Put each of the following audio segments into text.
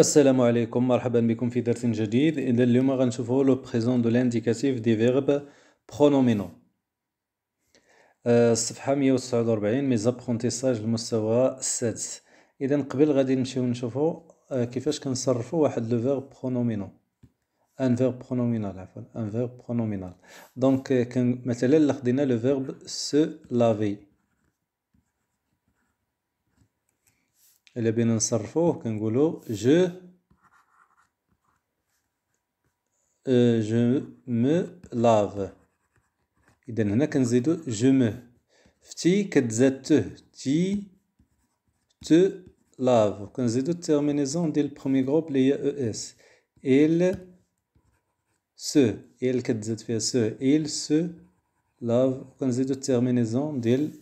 السلام عليكم مرحبا بكم في درس جديد اذا اليوم غنشوفوا لو بريزون دو لانديكاتيف دي فيرب برونومينو الصفحه 149 ميزابرونتيساج المستوى السادس اذا قبل غادي نمشيو نشوفوا آه، كيفاش كنصرفوا واحد لو فيرب برونومينو ان فيرب برونومينال عفوا ان فيرب برونومينال دونك مثلا لقدينا لو فيرب سو لافي Elle est bien un je me lave. Et quand je me Petit, petit, te lave quand terminaison petit, terminaison premier groupe petit, petit, petit, petit, petit, petit, petit, terminaison petit,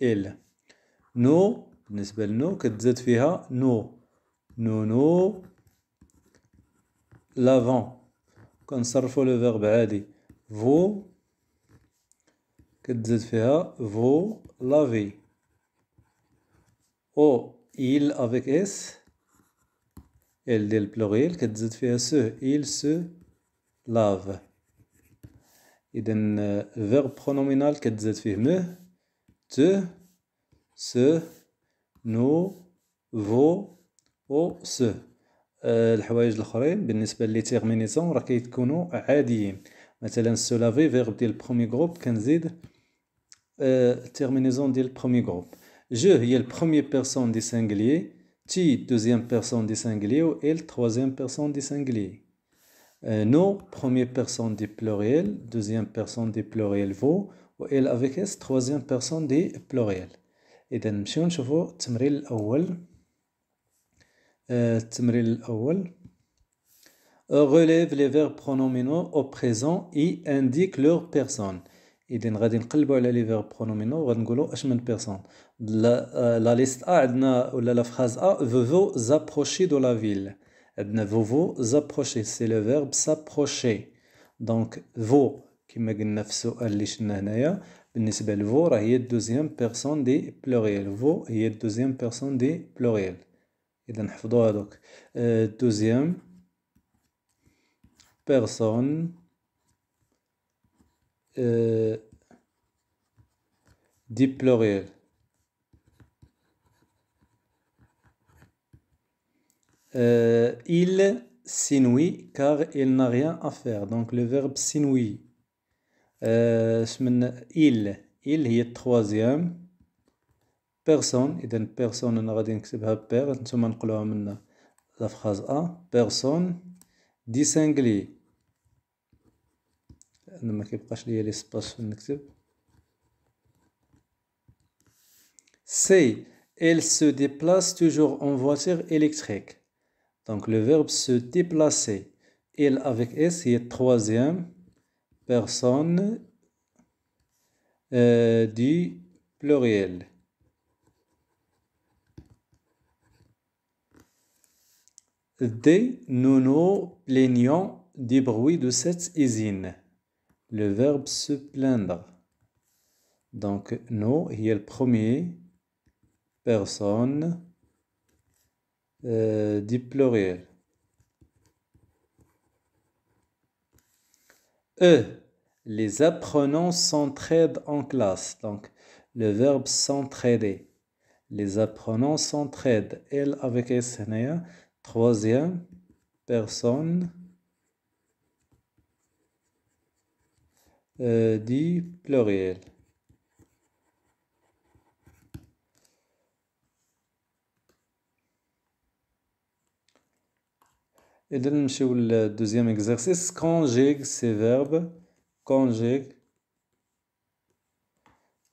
elle se lave que nous nous nous nous نو نو لافون le VOUS. فيرب عادي فو كتزاد VOUS, il avec s elle dit le pluriel que vous il se lave et un verbe pronominal que vous me te se NO, vous, vous, SE. les nous, de nous, nous, nous, terminaison c'est nous, premier groupe je nous, nous, personne des singuliers nous, deuxième personne premier groupe, et troisième personne des singuliers du nous, nous, des nous, le personne nous, singulier. nous, nous, nous, nous, personne personne nous, اذا نمشيو نشوفو التمرين الاول التمرين الاول relève les verbes pronominaux au présent et indique leur personne اذا غادي نقلبوا على لي فيرب برونومينو وغنقولوا اش من بيرسون لا ليست ا عندنا ولا لا فراز ا زابروشي دو لا فيل عندنا vous Vous سي لو فيرب سابروشي دونك فو كما قلنا في السؤال اللي شفنا هنايا il vous, il deuxième personne des pluriel. Vous, il y deuxième personne des pluriels. Et donc, il euh, deuxième personne euh, des pluriels. Euh, il s'ennuie car il n'a rien à faire. Donc, le verbe s'ennuie. Euh, il il est troisième personne personne la phrase A. personne distinlé c'est elle se déplace toujours en voiture électrique donc le verbe se déplacer il avec s est troisième. Personne, euh, du pluriel. D. Nous nous plaignons du bruit de cette usine. Le verbe se plaindre. Donc, nous, il y a le premier, personne, euh, du pluriel. E. Les apprenants s'entraident en classe. Donc, le verbe s'entraider. Les apprenants s'entraident. Elle avec SNEA. Troisième personne euh, dit pluriel. Et dans le deuxième exercice, conjugue ces verbes. Conjugue.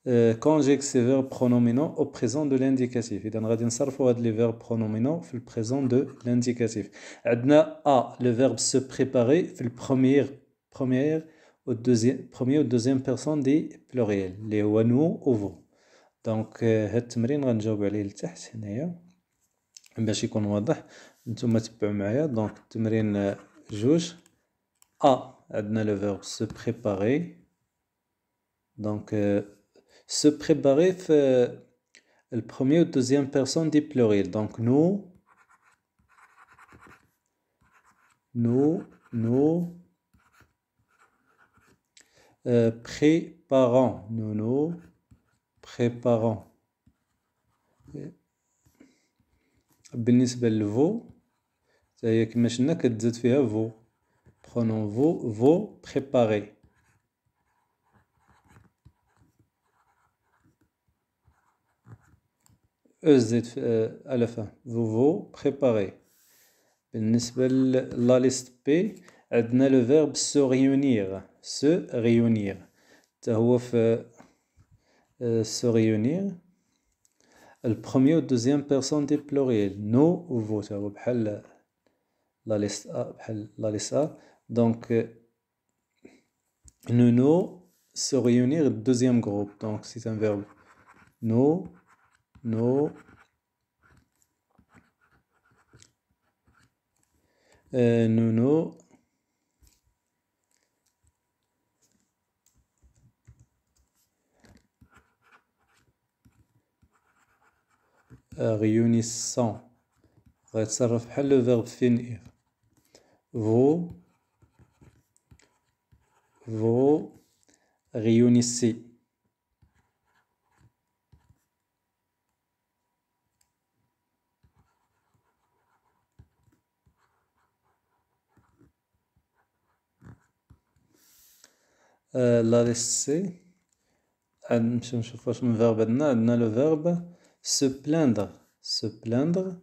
Euh, conjugue ces verbes pronominaux au présent de l'indicatif. Et dans les verbes pronominaux, au présent de l'indicatif. On a, le verbe se préparer, le premier, première, au deuxième, premier ou deuxième personne des pluriels. Les ou ou vous. Donc, euh, tu m'as dit donc tu m'as dit a le verbe se préparer. Donc euh, se préparer fait euh, le premier ou deuxième personne du pluriel. Donc nous nous nous euh, préparons nous nous préparons. C'est-à-dire qu'on peut ajouter « vous ». Prenons « vous »,« vous »,« préparer ». On e, peut ajouter « vous »,« vous »,« préparer ». Pour la liste P, on a le verbe « se réunir »,« se réunir ». C'est-à-dire se réunir », le premier ou le deuxième personne du pluriel, « nous » ou « vous » la laisse-à. Donc, euh, nous, nous, se réunir, deuxième groupe. Donc, c'est un verbe. Nous, nous. Euh, nous, nous. Euh, réunissant. le verbe finir vous vous réunissez. Euh, laisser un verbe le verbe se plaindre se plaindre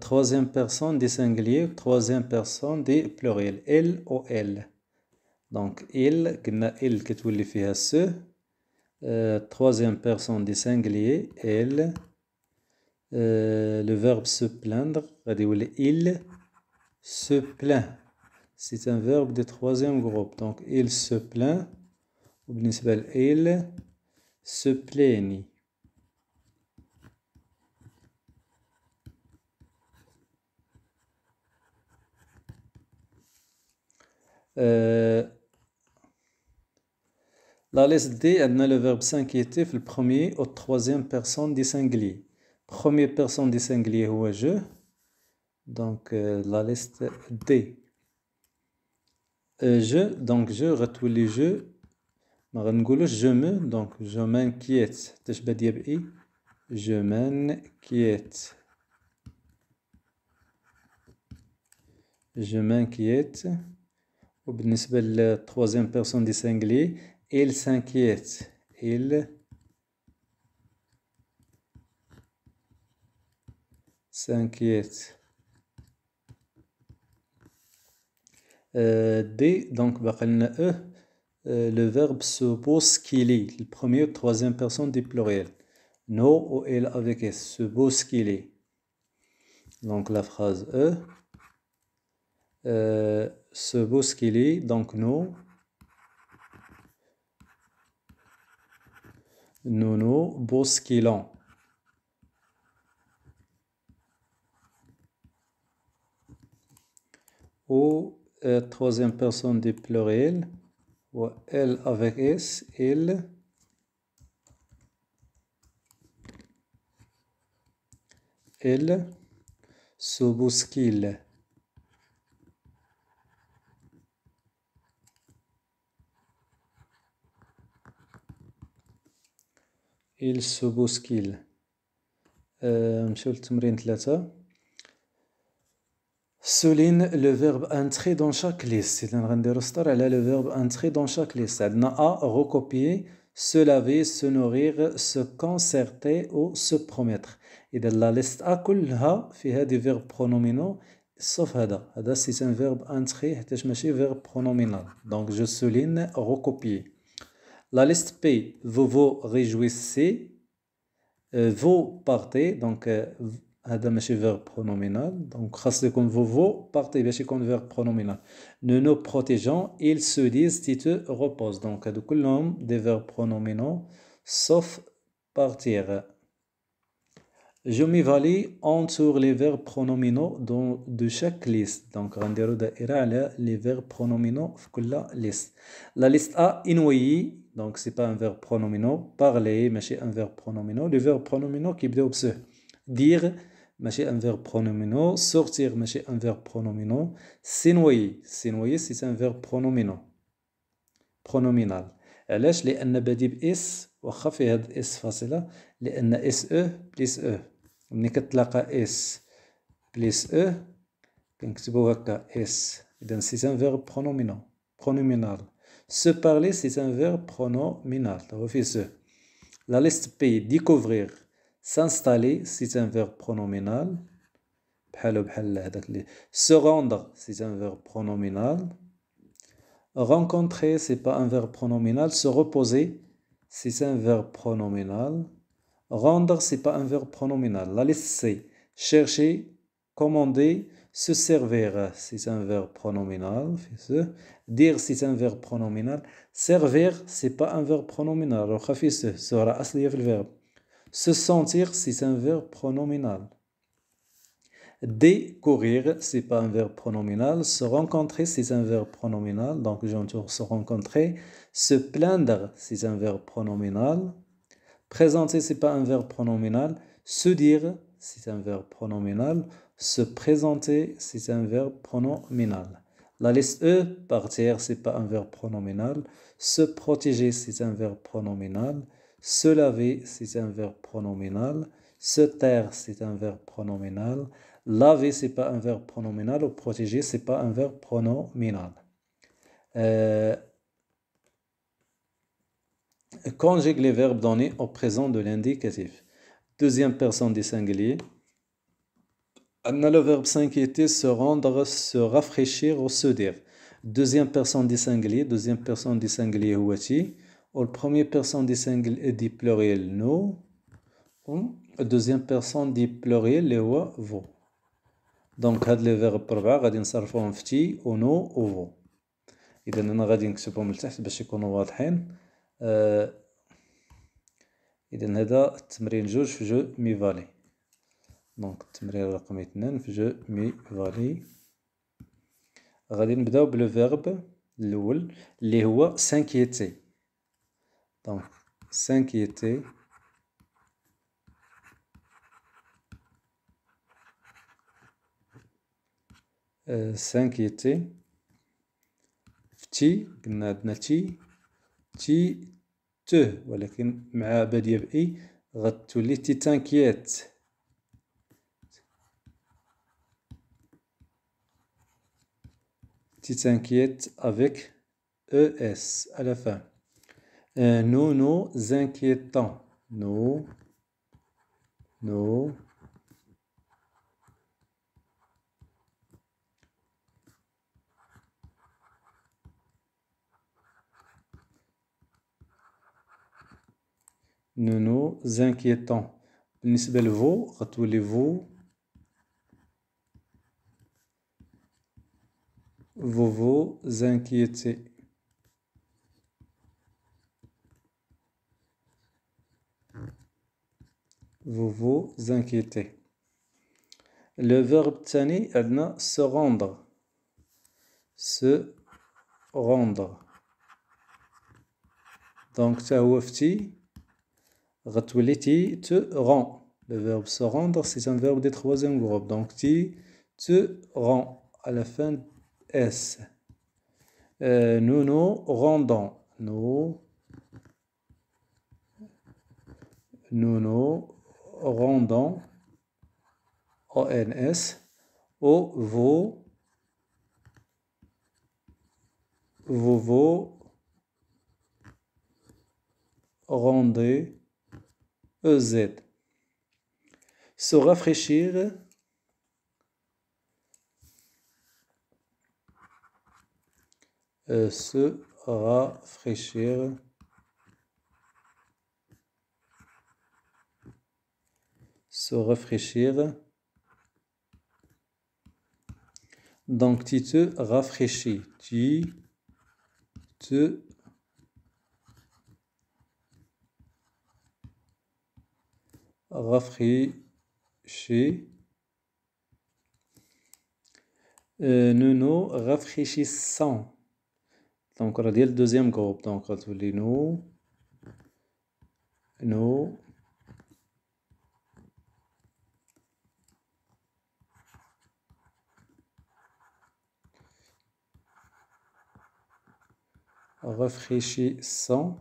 troisième personne des singulier, troisième personne des pluriel. Elle ou elle. Donc il, il qui que à ce, euh, troisième personne des singulier, elle. Euh, le verbe se plaindre, il se plaint. C'est un verbe de troisième groupe. Donc il se plaint, ou il se plaint. Euh, la liste D, elle le verbe s'inquiéter, le premier au troisième personne du singulier. Première personne du singulier ou je. Donc, euh, la liste D. Euh, je, donc je, retrouve les jeux. Je me, donc je m'inquiète. Je m'inquiète. Je m'inquiète la troisième personne du singulier, « il s'inquiète il s'inquiète euh, D donc bah, euh, euh, le verbe suppose qu'il est le premier troisième personne du pluriel no ou il avec s suppose qu'il est donc la phrase E se Boskili, donc nous, nous nous Ou euh, troisième personne du pluriel, ou elle avec s, il. elle se bousquille. Il vais vous montrer une lettre. souligne le verbe entrer dans chaque liste. C'est-à-dire غنديرو سطر على le verbe entrer dans chaque liste. عندنا A recopier, se laver, se nourrir, se concerter ou se promettre. dans la liste A كلها فيها des verbe pronominaux sauf هذا. هذا c'est un verbe entrer حيتاش ماشي verbe pronominal. Donc je souligne recopier. La liste P, vous vous réjouissez, euh, vous partez, donc هذا ماشي verbe pronominal donc grâce comme vous vous partez باش يكون verbe pronominal nous nous protégeons ils se disent ils te reposent donc هادو كلهم des verbes pronominaux sauf partir je m'y valide. entoure les verbes pronominaux dans de chaque liste donc rendez vous على les verbes pronominaux de la liste la liste A inouïe donc c'est pas un verbe pronominal parler c'est un verbe pronominal Le verbe pronominal, qui بداو ce dire c'est un verbe pronominal sortir c'est un verbe pronominal s'énoyer s'énoyer c'est un verbe pronominal pronominal علاش لان بادي باس واخا فيه هاد اس فاصله لان اس او بليس او ملي كتلاقى اس بليس او كنكتبو هكا اس اذا سي ان فيرب pronominal. برونومينال se parler, c'est un verbe pronominal. La liste P, découvrir. S'installer, c'est un verbe pronominal. Se rendre, c'est un verbe pronominal. Rencontrer, c'est pas un verbe pronominal. Se reposer, c'est un verbe pronominal. Rendre, c'est pas un verbe pronominal. La liste C, chercher, commander, se servir, c'est un verbe pronominal. Dire c'est un verbe pronominal. Servir, c'est pas un verbe pronominal. Alors, khafis sera le verbe. Se sentir, c'est un verbe pronominal. Décourir, c'est pas un verbe pronominal. Se rencontrer, c'est un verbe pronominal. Donc, j'entends « se rencontrer. Se plaindre, c'est un verbe pronominal. Présenter, c'est pas un verbe pronominal. Se dire, c'est un verbe pronominal. Se présenter, c'est un verbe pronominal. La liste E, partir, c'est pas un verbe pronominal. Se protéger, c'est un verbe pronominal. Se laver, c'est un verbe pronominal. Se taire, c'est un verbe pronominal. Laver, c'est pas un verbe pronominal. Ou protéger, c'est pas un verbe pronominal. Euh, conjugue les verbes donnés au présent de l'indicatif. Deuxième personne du singulier. Anna le verbe s'inquiéter, se rendre, se rafraîchir ou se dire. Deuxième personne dit singulier, deuxième personne dit singulier Ou le premier personne du singulier du pluriel nous. Ou deuxième personne du pluriel les ou vous. Donc هاد لي فيرب بربعة غادي نصرفوهم في تي و نو و فو اذا انا غادي نكتبهم لتحت باش يكونوا واضحين اذا هذا التمرين في جو ميفالي دونك التمرير رقم اثنان في جو مي فالي غادي نبداو بلو فيرب الاول اللي هو سانكيتي دونك سانكيتي آه، سانكيتي فتي قلنا عندنا تي تي ته ولكن مع باديه باي غتولي تي تانكيت petite inquiète avec ES à la fin. Euh, nous nous inquiétons. Nous, nous nous nous inquiétons. tous les vous vous inquiétez. Vous vous inquiétez. Le verbe tani, se rendre. Se rendre. Donc, tawafti, ratwiliti, te rend. Le verbe se rendre, c'est un verbe des troisième groupe. Donc, ti, te rend à la fin S. Euh, nous nous rendons. Nous, nous nous rendons ONS au vos vous vous rendez EZ. Se rafraîchir se euh, rafraîchir. Se rafraîchir. Donc, tu te rafraîchis. Tu te rafraîchis. non, euh, nous nous rafraîchissons. Donc, on va dire le deuxième groupe. Donc, on va nous. Nous. Nous. sans,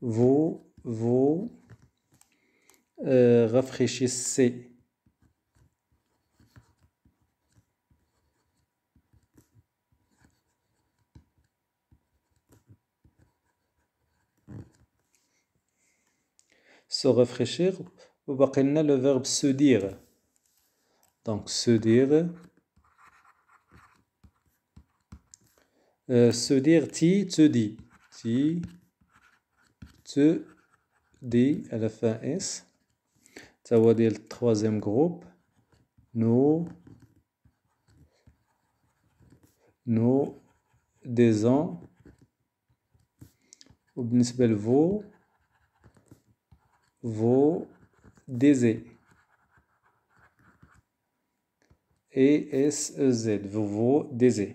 Vous. Vous. Euh, Réfléchissez. se rafraîchir, ou a le verbe se dire. Donc se dire. Euh, se dire ti, te dit. Ti, te dit à la fin S. Ça va dire le troisième groupe. Nous, nous, des ans. le vous vos désés. اي اس زد فوفو ديزي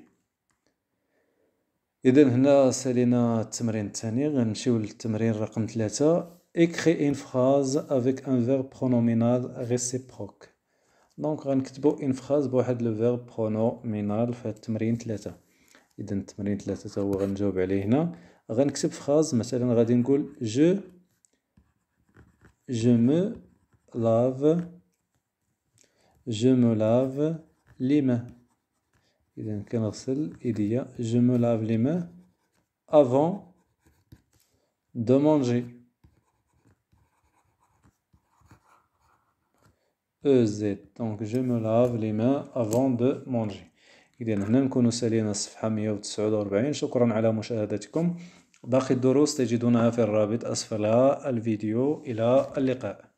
اذا هنا سالينا التمرين الثاني غنمشيو للتمرين رقم ثلاثة إكخي ان فراز افيك ان فيرب برونومينال ريسيبروك دونك غنكتبو ان فراز بواحد لو فيرب برونومينال في التمرين ثلاثة اذا التمرين ثلاثة هو غنجاوب عليه هنا غنكتب فراز مثلا غادي نقول جو Je me lave. Je me lave les mains. إذا كنغسل إيديا je me lave les mains avant de manger. EZ donc je me lave les mains avant de manger. إذا هنا نكونوا سالينا الصفحة 149 شكرا على مشاهدتكم باقي الدروس تجدونها في الرابط أسفل الفيديو إلى اللقاء